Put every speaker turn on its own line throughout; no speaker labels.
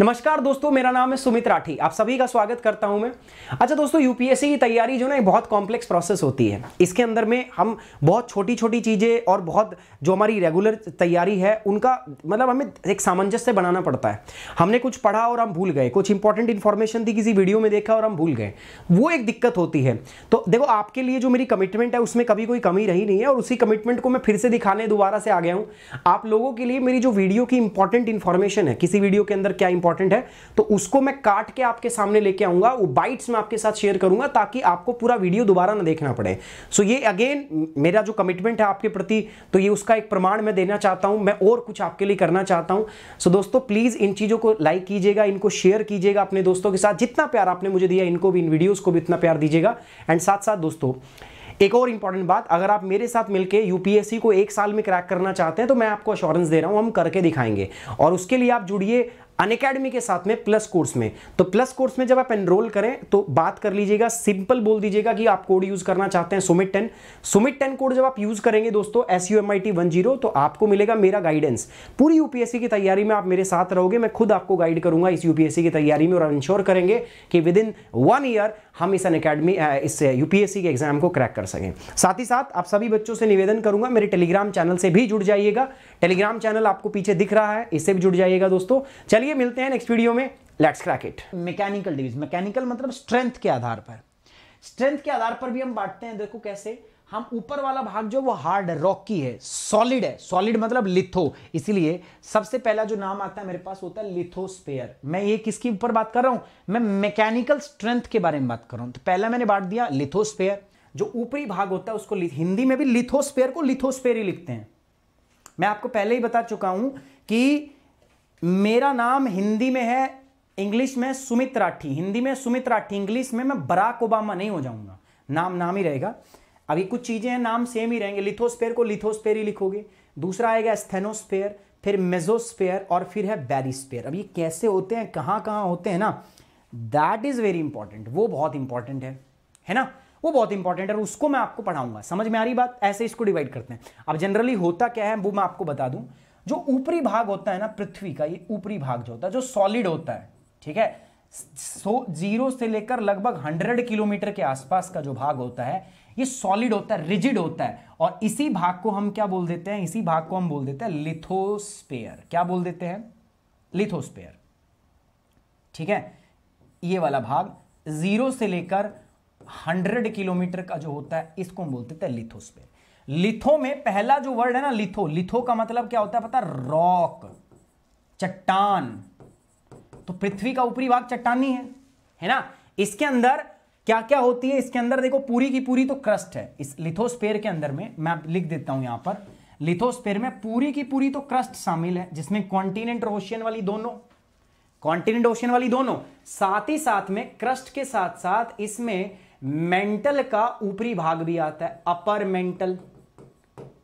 नमस्कार दोस्तों मेरा नाम है सुमित राठी आप सभी का स्वागत करता हूं मैं अच्छा दोस्तों यूपीएससी की तैयारी जो ना बहुत कॉम्प्लेक्स प्रोसेस होती है इसके अंदर में हम बहुत छोटी छोटी चीज़ें और बहुत जो हमारी रेगुलर तैयारी है उनका मतलब हमें एक सामंजस्य बनाना पड़ता है हमने कुछ पढ़ा और हम भूल गए कुछ इंपॉर्टेंट इन्फॉर्मेशन थी किसी वीडियो में देखा और हम भूल गए वो एक दिक्कत होती है तो देखो आपके लिए जो मेरी कमिटमेंट है उसमें कभी कोई कमी रही नहीं है और उसी कमिटमेंट को मैं फिर से दिखाने दोबारा से आ गया हूँ आप लोगों के लिए मेरी जो वीडियो की इंपॉर्टेंट इन्फॉर्मेशन है किसी वीडियो के अंदर क्या इंपॉर्टेंट है तो उसको मैं काट के आपके सामने लेके आऊंगा वो बाइट्स में आपके साथ शेयर करूंगा ताकि आपको पूरा वीडियो दोबारा ना देखना पड़े सो ये अगेन मेरा जो कमिटमेंट है आपके प्रति तो ये उसका एक प्रमाण मैं देना चाहता हूं मैं और कुछ आपके लिए करना चाहता हूं सो दोस्तों प्लीज़ इन चीज़ों को लाइक कीजिएगा इनको शेयर कीजिएगा अपने दोस्तों के साथ जितना प्यार आपने मुझे दिया इनको भी इन वीडियोज़ को भी इतना प्यार दीजिएगा एंड साथ साथ दोस्तों एक और इंपॉर्टेंट बात अगर आप मेरे साथ मिलकर यूपीएससी को एक साल में क्रैक करना चाहते हैं तो मैं आपको अश्योरेंस दे रहा हूं हम करके दिखाएंगे और उसके लिए आप जुड़िए अनकेडमी के साथ में प्लस कोर्स में तो प्लस कोर्स में जब आप एनरोल करें तो बात कर लीजिएगा सिंपल बोल दीजिएगा कि आप कोड यूज करना चाहते हैं Sumit ten Sumit ten code जब आप यूज करेंगे दोस्तों S U M I T one zero तो आपको मिलेगा मेरा गाइडेंस पूरी यूपीएससी की तैयारी में आप मेरे साथ रहोगे मैं खुद आपको गाइड करूंगा इस यूपीएससी की तैयारी में और इंश्योर करेंगे कि विद इन वन ईयर हम इस अन अकेडमी इस यूपीएससी के एग्जाम को क्रैक कर सकें साथ ही साथ आप सभी बच्चों से निवेदन करूंगा मेरे टेलीग्राम चैनल से भी जुड़ जाइएगा टेलीग्राम चैनल आपको पीछे दिख रहा है इससे भी जुड़ जाइएगा दोस्तों चलिए मिलते हैं नेक्स्ट वीडियो में let's crack it mechanical division mechanical मतलब स्ट्रेंथ के आधार पर स्ट्रेंथ के आधार पर भी हम बांटते हैं देखो कैसे हम ऊपर वाला भाग जो वो हार्ड है रॉकी है सॉलिड है सॉलिड मतलब लिथो इसलिए सबसे पहला जो नाम आता है मेरे पास होता है लिथोस्पेयर मैं ये किसके ऊपर बात कर रहा हूं मैं मैकेनिकल स्ट्रेंथ के बारे में बात कर रहा हूं तो पहला मैंने बांट दिया लिथोस्पेयर जो ऊपरी भाग होता है उसको हिंदी में भी लिथोस्पेयर को लिथोस्पेयर ही लिखते हैं मैं आपको पहले ही बता चुका हूं कि मेरा नाम हिंदी में है इंग्लिश में सुमित राठी हिंदी में सुमित राठी इंग्लिश में मैं बराक ओबामा नहीं हो जाऊंगा नाम नाम ही रहेगा अभी कुछ चीज़ें हैं नाम सेम ही रहेंगे लिथोस्पेयर को लिथोस्पेयर ही लिखोगे दूसरा आएगा स्थेनोस्पेयर फिर मेजोस्पेयर और फिर है बैरिस्पेयर अब ये कैसे होते हैं कहाँ कहाँ होते हैं ना दैट इज़ वेरी इंपॉर्टेंट वो बहुत इंपॉर्टेंट है है ना वो बहुत इंपॉर्टेंट है उसको मैं आपको पढ़ाऊंगा समझ में आ रही बात ऐसे इसको डिवाइड करते हैं अब जनरली होता क्या है वो मैं आपको बता दूं जो ऊपरी भाग होता है ना पृथ्वी का ये ऊपरी भाग जो होता है जो सॉलिड होता है ठीक है सो जीरो से लेकर लगभग हंड्रेड किलोमीटर के आसपास का जो भाग होता है ये सॉलिड होता है रिजिड होता है और इसी भाग को हम क्या बोल देते हैं इसी भाग को हम बोल देते हैं लिथोस्पेयर क्या बोल देते हैं लिथोस्पेयर ठीक है ये वाला भाग जीरो से लेकर हंड्रेड किलोमीटर का जो होता है इसको हम बोलते थे लिथोस्पेयर लिथो में पहला जो वर्ड है ना लिथो लिथो का मतलब क्या होता है पता रॉक चट्टान तो पृथ्वी का ऊपरी भाग चट्टानी है है ना इसके अंदर क्या क्या होती है इसके अंदर देखो पूरी की पूरी तो क्रस्ट है इस लिथोस्पेयर के अंदर में मैं लिख देता हूं यहां पर लिथोस्पेयर में पूरी की पूरी तो क्रस्ट शामिल है जिसमें कॉन्टिनेंट और ओशियन वाली दोनों कॉन्टिनेंट ओशियन वाली दोनों साथ ही साथ में क्रस्ट के साथ साथ इसमें मेंटल का ऊपरी भाग भी आता है अपर मेंटल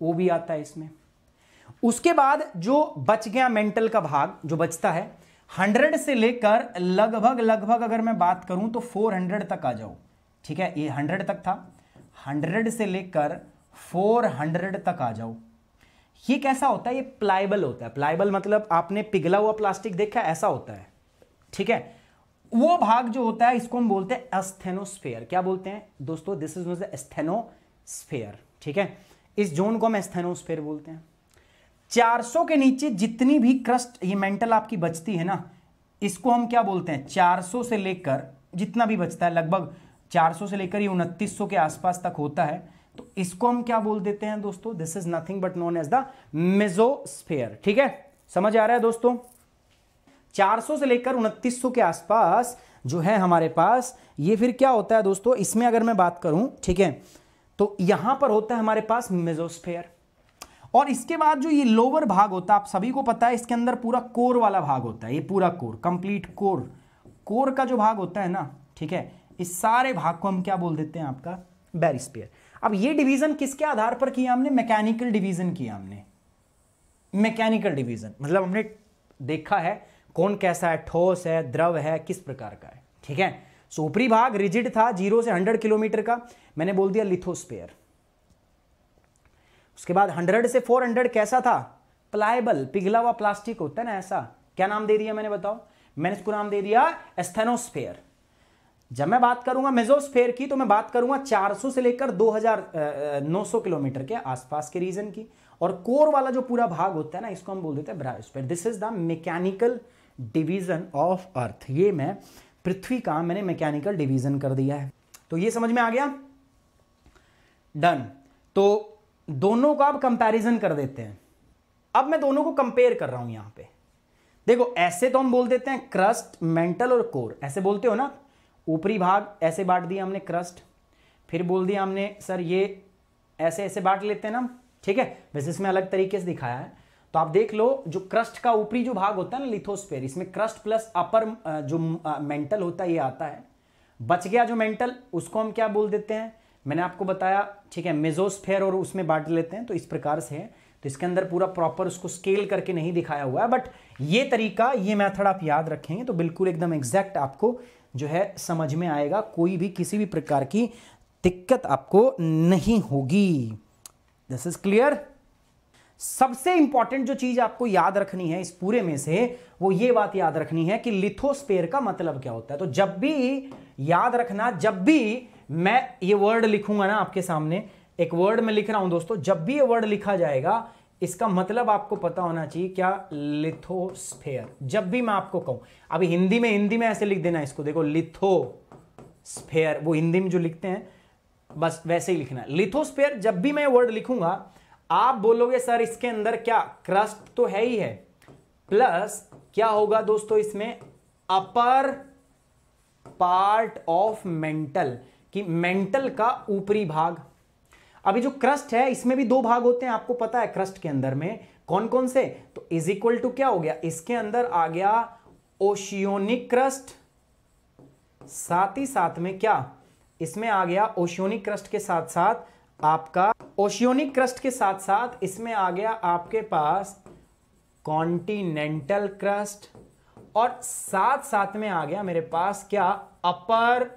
वो भी आता है इसमें उसके बाद जो बच गया मेंटल का भाग जो बचता है 100 से लेकर लगभग लगभग अगर मैं बात करूं तो 400 तक आ जाओ ठीक है ये 100 तक था 100 से लेकर 400 तक आ जाओ ये कैसा होता है ये प्लाइबल होता है प्लाइबल मतलब आपने पिघला हुआ प्लास्टिक देखा ऐसा होता है ठीक है वो भाग जो होता है इसको हम बोलते हैं एस्थेनोस्फेयर क्या बोलते हैं दोस्तों दिस इज एस्थेनोस्फेयर ठीक है इस जोन को हम एस्थेनोस्फेयर बोलते हैं 400 के नीचे जितनी भी क्रस्ट ये मेंटल आपकी बचती है ना इसको हम क्या बोलते हैं 400 से लेकर जितना भी बचता है लगभग 400 से लेकर ये उनतीस के आसपास तक होता है तो इसको हम क्या बोल देते हैं दोस्तों this is nothing but known as the mesosphere ठीक है समझ आ रहा है दोस्तों 400 से लेकर सौ के आसपास जो है हमारे पास ये फिर क्या होता है दोस्तों इसमें अगर मैं बात करूं ठीक है तो यहां पर होता है हमारे पास मेजोस्फेयर और इसके बाद जो ये लोअर भाग होता है आप सभी को पता है इसके अंदर पूरा कोर वाला भाग होता है ये पूरा कोर कंप्लीट कोर कोर का जो भाग होता है ना ठीक है इस सारे भाग को हम क्या बोल देते हैं आपका बैरिस्पेयर अब ये डिवीजन किसके आधार पर किया हमने मैकेनिकल डिवीजन किया हमने मैकेनिकल डिवीजन मतलब हमने देखा है कौन कैसा है ठोस है द्रव है किस प्रकार का है ठीक है सो ऊपरी भाग रिजिड था जीरो से हंड्रेड किलोमीटर का मैंने बोल दिया लिथोस्पेयर उसके बाद हंड्रेड से फोर हंड्रेड कैसा था प्लायबल पिघला हुआ प्लास्टिक होता है ना ऐसा क्या नाम दे दिया मैंने बताओ मैंने इसको नाम दे दिया एस्थेनोस्फेयर जब मैं बात करूंगा मेजोस्फेयर की तो मैं बात करूंगा 400 से लेकर 2900 किलोमीटर के आसपास के रीजन की और कोर वाला जो पूरा भाग होता है ना इसको हम बोल देते हैं barysphere this is the mechanical division of earth ये मैं पृथ्वी का मैंने मैकेनिकल डिवीज़न कर दिया है तो ये समझ में आ गया डन तो दोनों का आप कंपैरिजन कर देते हैं अब मैं दोनों को कंपेयर कर रहा हूं यहां पे देखो ऐसे तो हम बोल देते हैं क्रस्ट मेंटल और कोर ऐसे बोलते हो ना ऊपरी भाग ऐसे बांट दिया हमने क्रस्ट फिर बोल दिया हमने सर ये ऐसे ऐसे बांट लेते हैं ना ठीक है वैसे इसमें अलग तरीके से दिखाया है तो आप देख लो जो क्रस्ट का ऊपरी जो भाग होता है ना लिथोस्फेयर इसमें क्रस्ट प्लस अपर जो मेंटल होता है ये आता है बच गया जो मेंटल उसको हम क्या बोल देते हैं मैंने आपको बताया ठीक है मेजोस्फेयर और उसमें बांट लेते हैं तो इस प्रकार से है तो इसके अंदर पूरा प्रॉपर उसको स्केल करके नहीं दिखाया हुआ है बट ये तरीका ये मैथड आप याद रखेंगे तो बिल्कुल एकदम एग्जैक्ट आपको जो है समझ में आएगा कोई भी किसी भी प्रकार की दिक्कत आपको नहीं होगी दिस इज क्लियर सबसे इंपॉर्टेंट जो चीज आपको याद रखनी है इस पूरे में से वो ये बात याद रखनी है कि लिथोस्पेयर का मतलब क्या होता है तो जब भी याद रखना जब भी मैं ये वर्ड लिखूंगा ना आपके सामने एक वर्ड में लिख रहा हूं दोस्तों जब भी ये वर्ड लिखा जाएगा इसका मतलब आपको पता होना चाहिए क्या लिथोस्फेयर जब भी मैं आपको कहूं अभी हिंदी में हिंदी में ऐसे लिख देना इसको देखो लिथो स्फेयर वो हिंदी में जो लिखते हैं बस वैसे ही लिखना लिथोस्फेयर जब भी मैं वर्ड लिखूंगा आप बोलोगे सर इसके अंदर क्या क्रस्ट तो है ही है प्लस क्या होगा दोस्तों इसमें अपर पार्ट ऑफ मेंटल कि मेंटल का ऊपरी भाग अभी जो क्रस्ट है इसमें भी दो भाग होते हैं आपको पता है क्रस्ट के अंदर में कौन कौन से तो इज इक्वल टू क्या हो गया इसके अंदर आ गया ओशियोनिक क्रस्ट साथ ही साथ में क्या इसमें आ गया ओशियोनिक क्रस्ट के साथ साथ आपका ओशियोनिक क्रस्ट के साथ साथ इसमें आ गया आपके पास कॉन्टिनेंटल क्रस्ट और साथ साथ में आ गया मेरे पास क्या अपर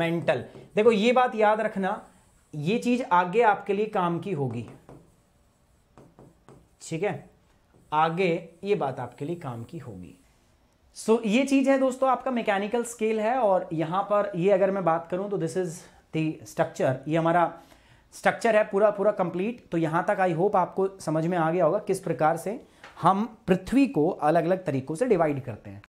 मेंटल देखो ये बात याद रखना ये चीज आगे आपके लिए काम की होगी ठीक है आगे ये बात आपके लिए काम की होगी सो so, ये चीज है दोस्तों आपका मैकेनिकल स्केल है और यहां पर ये अगर मैं बात करूं तो दिस इज द स्ट्रक्चर ये हमारा स्ट्रक्चर है पूरा पूरा कंप्लीट तो यहाँ तक आई होप आपको समझ में आ गया होगा किस प्रकार से हम पृथ्वी को अलग अलग तरीकों से डिवाइड करते हैं